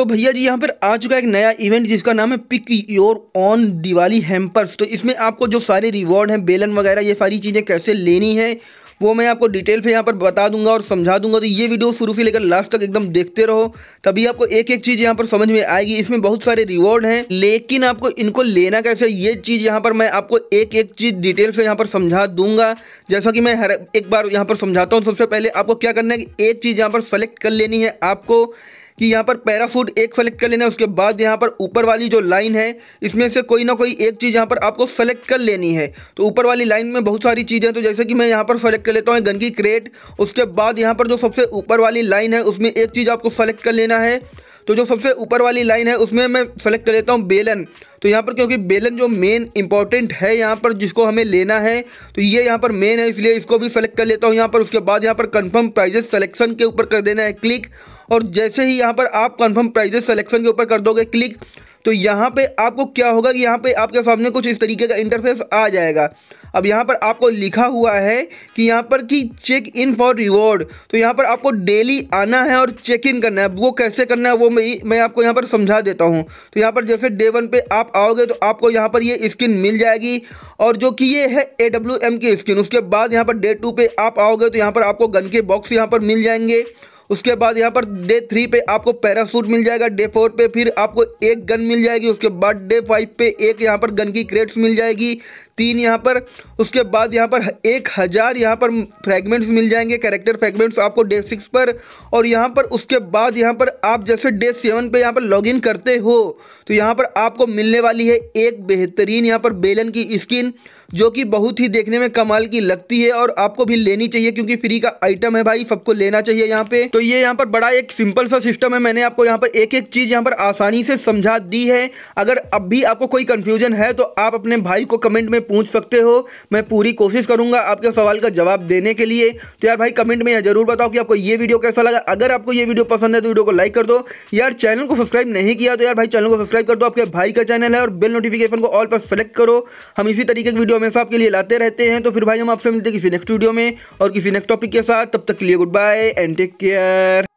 तो भैया जी यहाँ पर आ चुका है एक नया इवेंट जिसका नाम है pick your own Diwali hampers तो इसमें आपको जो सारे रिवॉर्ड हैं बेलन वगैरह ये सारी चीज़ें कैसे लेनी है वो मैं आपको डिटेल से यहाँ पर बता दूंगा और समझा दूंगा तो ये वीडियो शुरू से लेकर लास्ट तक एकदम देखते रहो तभी आपको एक एक चीज़ यहाँ पर समझ में आएगी इसमें बहुत सारे रिवॉर्ड हैं लेकिन आपको इनको लेना कैसे ये चीज़ यहाँ पर मैं आपको एक एक चीज़ डिटेल से यहाँ पर समझा दूंगा जैसा कि मैं हर एक बार यहाँ पर समझाता हूँ सबसे पहले आपको क्या करना है कि एक चीज़ यहाँ पर सेलेक्ट कर लेनी है आपको कि यहाँ पर पैराफूड एक सेलेक्ट कर लेना है उसके बाद यहाँ पर ऊपर वाली जो लाइन है इसमें से कोई ना कोई एक चीज़ यहाँ पर आपको सेलेक्ट कर लेनी है तो ऊपर वाली लाइन में बहुत सारी चीज़ें तो जैसे कि मैं यहाँ पर सेलेक्ट कर लेता हूँ गन की क्रेट उसके बाद यहाँ पर जो सबसे ऊपर वाली लाइन है उसमें एक चीज़ आपको सेलेक्ट कर लेना है तो जो सबसे ऊपर वाली लाइन है उसमें मैं सेलेक्ट कर लेता हूँ बेलन तो यहाँ पर क्योंकि बेलन जो मेन इंपॉर्टेंट है यहाँ पर जिसको हमें लेना है तो ये यहाँ पर मेन है इसलिए इसको भी सेलेक्ट कर लेता हूँ यहाँ पर उसके बाद यहाँ पर कंफर्म प्राइजेस सेलेक्शन के ऊपर कर देना है क्लिक और जैसे ही यहाँ पर आप कंफर्म प्राइजेस सेलेक्शन के ऊपर कर दोगे क्लिक तो यहाँ पे आपको क्या होगा कि यहाँ पे आपके सामने कुछ इस तरीके का इंटरफेस आ जाएगा अब यहाँ पर आपको लिखा हुआ है कि यहाँ पर कि चेक इन फॉर रिवॉर्ड तो यहाँ पर आपको डेली आना है और चेक इन करना है वो कैसे करना है वो मैं मैं आपको यहाँ पर समझा देता हूँ तो यहाँ पर जैसे डे वन पे आप आओगे तो आपको यहाँ पर ये स्किन मिल जाएगी और जो कि ये है ए डब्ल्यू एम की स्किन उसके बाद यहाँ पर डे टू पर आप आओगे तो यहाँ पर आपको गन के बॉक्स यहाँ पर मिल जाएंगे उसके बाद यहाँ पर डे थ्री पे आपको पैरासूट मिल जाएगा डे फोर पे फिर आपको एक गन मिल जाएगी उसके बाद डे फाइव पे एक यहाँ पर गन की क्रेट्स मिल जाएगी तीन यहाँ पर उसके बाद यहाँ पर एक हज़ार यहाँ पर फ्रेगमेंट्स मिल जाएंगे कैरेक्टर फ्रेगमेंट्स आपको डे सिक्स पर और यहाँ पर उसके बाद यहाँ पर आप जैसे डे सेवन पे यहाँ पर लॉगिन करते हो तो यहाँ पर आपको मिलने वाली है एक बेहतरीन यहाँ पर बेलन की स्किन जो कि बहुत ही देखने में कमाल की लगती है और आपको भी लेनी चाहिए क्योंकि फ्री का आइटम है भाई सबको लेना चाहिए यहाँ पे तो तो ये यहाँ पर बड़ा एक सिंपल सा सिस्टम है मैंने आपको यहाँ पर एक एक चीज़ यहाँ पर आसानी से समझा दी है अगर अब भी आपको कोई कन्फ्यूजन है तो आप अपने भाई को कमेंट में पूछ सकते हो मैं पूरी कोशिश करूँगा आपके सवाल का जवाब देने के लिए तो यार भाई कमेंट में ज़रूर बताओ कि आपको ये वीडियो कैसा लगा अगर आपको ये वीडियो पसंद है तो वीडियो को लाइक कर दो यार चैनल को सब्सक्राइब नहीं किया तो यार भाई चैनल को सब्सक्राइब कर दो आपके भाई का चैनल है और बिल नोटिफिकेशन को ऑल पर सेलेक्ट करो हम इसी तरीके की वीडियो हमेशा आपके लिए लाते रहते हैं तो फिर भाई हम आपसे मिलते हैं किसी नेक्स्ट वीडियो में और किसी नेक्स्ट टॉपिक के साथ तब तक के लिए good bye and take care Yeah.